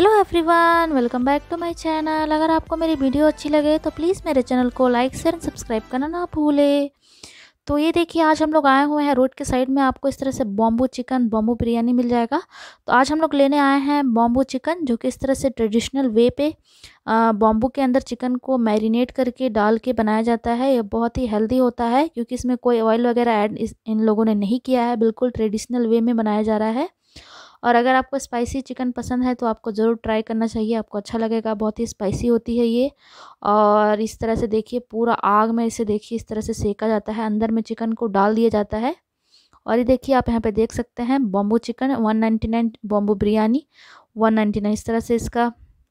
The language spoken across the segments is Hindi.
hello everyone welcome back to my channel अगर आपको मेरी वीडियो अच्छी लगे तो प्लीज़ मेरे चैनल को लाइक शेयर एंड सब्सक्राइब करना ना भूले तो ये देखिए आज हम लोग आए हुए हैं रोड के साइड में आपको इस तरह से बॉम्बू चिकन बॉम्बू बिरयानी मिल जाएगा तो आज हम लोग लेने आए हैं बॉम्बू चिकन जो कि इस तरह से ट्रेडिशनल वे पे बॉम्बू के अंदर चिकन को मैरिनेट करके डाल के बनाया जाता है ये बहुत ही हेल्दी होता है क्योंकि इसमें कोई ऑयल वगैरह ऐड इन लोगों ने नहीं किया है बिल्कुल ट्रेडिशनल वे में बनाया जा रहा है और अगर आपको स्पाइसी चिकन पसंद है तो आपको ज़रूर ट्राई करना चाहिए आपको अच्छा लगेगा बहुत ही स्पाइसी होती है ये और इस तरह से देखिए पूरा आग में इसे देखिए इस तरह से सेका जाता है अंदर में चिकन को डाल दिया जाता है और ये देखिए आप यहाँ पर देख सकते हैं bamboo chicken one ninety biryani one इस तरह से इसका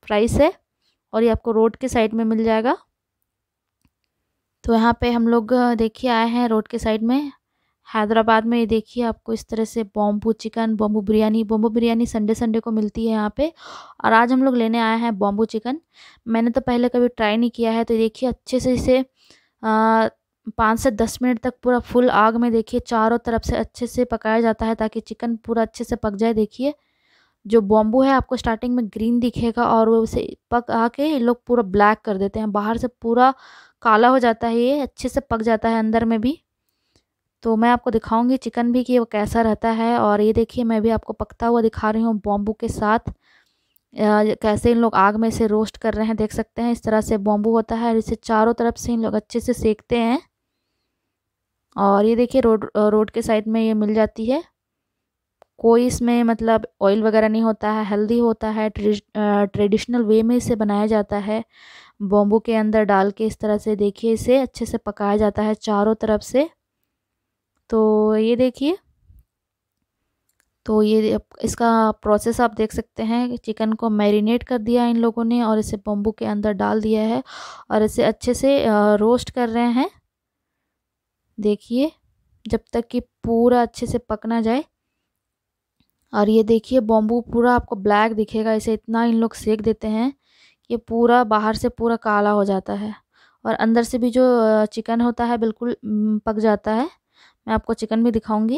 प्राइस है और ये आपको रोड के साइड में मिल जाएगा तो यहाँ पे हम लोग देखिए आए हैं रोड के साइड में हैदराबाद में ये देखिए आपको इस तरह से bamboo chicken bamboo biryani bamboo biryani Sunday Sunday को मिलती है यहाँ पे और आज हम लोग लेने आए हैं बॉम्बू चिकन मैंने तो पहले कभी ट्राई नहीं किया है तो देखिए अच्छे से इसे पाँच से दस मिनट तक पूरा फुल आग में देखिए चारों तरफ से अच्छे से पकाया जाता है ताकि चिकन पूरा अच्छे से पक जाए देखिए जो बॉम्बू है आपको स्टार्टिंग में ग्रीन दिखेगा और वो उसे पक आके ये लोग पूरा ब्लैक कर देते हैं बाहर से पूरा काला हो जाता है ये अच्छे से पक जाता है अंदर में भी तो मैं आपको दिखाऊंगी चिकन भी कि वो कैसा रहता है और ये देखिए मैं भी आपको पकता हुआ दिखा रही हूँ बॉम्बू के साथ कैसे इन लोग आग में से रोस्ट कर रहे हैं देख सकते हैं इस तरह से बॉम्बू होता है और इसे चारों तरफ से इन लोग अच्छे से सेकते हैं और ये देखिए रोड रोड के साइड में ये मिल जाती है कोई इसमें मतलब ऑयल वगैरह नहीं होता है हेल्दी होता है ट्रेडिशनल वे में इसे बनाया जाता है बॉम्बू के अंदर डाल के इस तरह से देखिए इसे अच्छे से पकाया जाता है चारों तरफ से तो ये देखिए तो ये इसका प्रोसेस आप देख सकते हैं चिकन को मैरिनेट कर दिया इन लोगों ने और इसे बम्बू के अंदर डाल दिया है और इसे अच्छे से रोस्ट कर रहे हैं देखिए जब तक कि पूरा अच्छे से पक ना जाए और ये देखिए बम्बू पूरा आपको ब्लैक दिखेगा इसे इतना इन लोग सेक देते हैं कि पूरा बाहर से पूरा काला हो जाता है और अंदर से भी जो चिकन होता है बिल्कुल पक जाता है मैं आपको चिकन भी दिखाऊंगी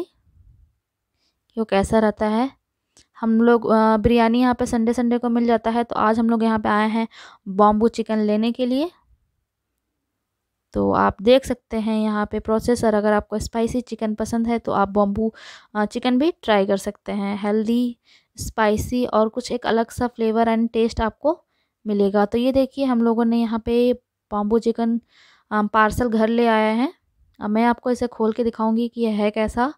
कि वो कैसा रहता है हम लोग बिरयानी यहाँ पे संडे संडे को मिल जाता है तो आज हम लोग यहाँ पे आए हैं बॉम्बू चिकन लेने के लिए तो आप देख सकते हैं यहाँ पे प्रोसेस और अगर आपको स्पाइसी चिकन पसंद है तो आप बॉम्बू चिकन भी ट्राई कर सकते हैं हेल्दी स्पाइसी और कुछ एक अलग सा फ्लेवर एंड टेस्ट आपको मिलेगा तो ये देखिए हम लोगों ने यहाँ पे बॉम्बू चिकन पार्सल घर ले आया है अब मैं आपको इसे खोल के दिखाऊंगी कि यह है कैसा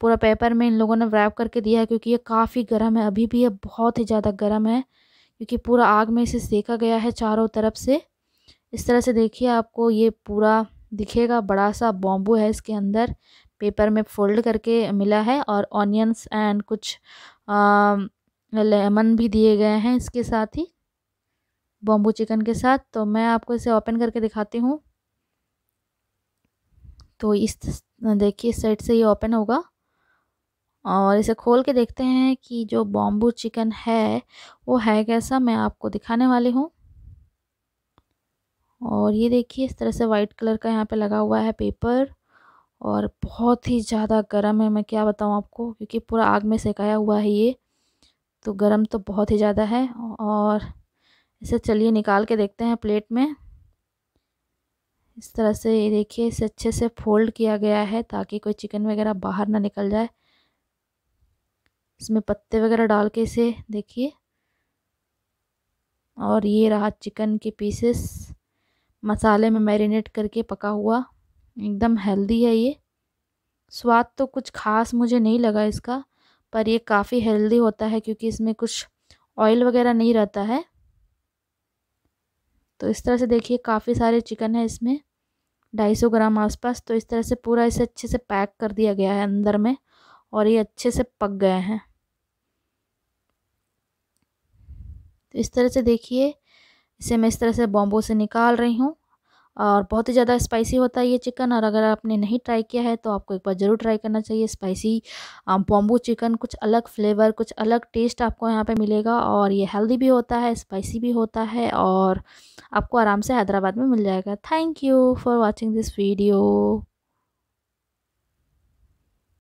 पूरा पेपर में इन लोगों ने रैप करके दिया है क्योंकि ये काफ़ी गर्म है अभी भी ये बहुत ही ज़्यादा गर्म है क्योंकि पूरा आग में इसे सेका गया है चारों तरफ से इस तरह से देखिए आपको ये पूरा दिखेगा बड़ा सा बॉम्बू है इसके अंदर पेपर में फोल्ड करके मिला है और ऑनियंस एंड कुछ लेमन भी दिए गए हैं इसके साथ ही बॉम्बू चिकन के साथ तो मैं आपको इसे ओपन करके दिखाती हूँ तो इस देखिए इस साइड से ये ओपन होगा और इसे खोल के देखते हैं कि जो बॉम्बू चिकन है वो है कैसा मैं आपको दिखाने वाली हूँ और ये देखिए इस तरह से वाइट कलर का यहाँ पे लगा हुआ है पेपर और बहुत ही ज़्यादा गर्म है मैं क्या बताऊँ आपको क्योंकि पूरा आग में सेकाया हुआ है ये तो गर्म तो बहुत ही ज़्यादा है और इसे चलिए निकाल के देखते हैं प्लेट में इस तरह से ये देखिए इसे अच्छे से फोल्ड किया गया है ताकि कोई चिकन वगैरह बाहर ना निकल जाए इसमें पत्ते वगैरह डाल के इसे देखिए और ये रहा चिकन के पीसेस मसाले में मैरिनेट करके पका हुआ एकदम हेल्दी है ये स्वाद तो कुछ खास मुझे नहीं लगा इसका पर ये काफ़ी हेल्दी होता है क्योंकि इसमें कुछ ऑयल वगैरह नहीं रहता है तो इस तरह से देखिए काफ़ी सारे चिकन है इसमें ढाई सौ ग्राम आसपास तो इस तरह से पूरा इसे अच्छे से पैक कर दिया गया है अंदर में और ये अच्छे से पक गए हैं तो इस तरह से देखिए इसे मैं इस तरह से बॉम्बो से निकाल रही हूँ और बहुत ही ज़्यादा स्पाइसी होता है ये चिकन और अगर आपने नहीं ट्राई किया है तो आपको एक बार ज़रूर ट्राई करना चाहिए स्पाइसी बॉम्बू चिकन कुछ अलग फ्लेवर कुछ अलग टेस्ट आपको यहाँ पे मिलेगा और ये हेल्दी भी होता है स्पाइसी भी होता है और आपको आराम से हैदराबाद में मिल जाएगा thank you for watching this video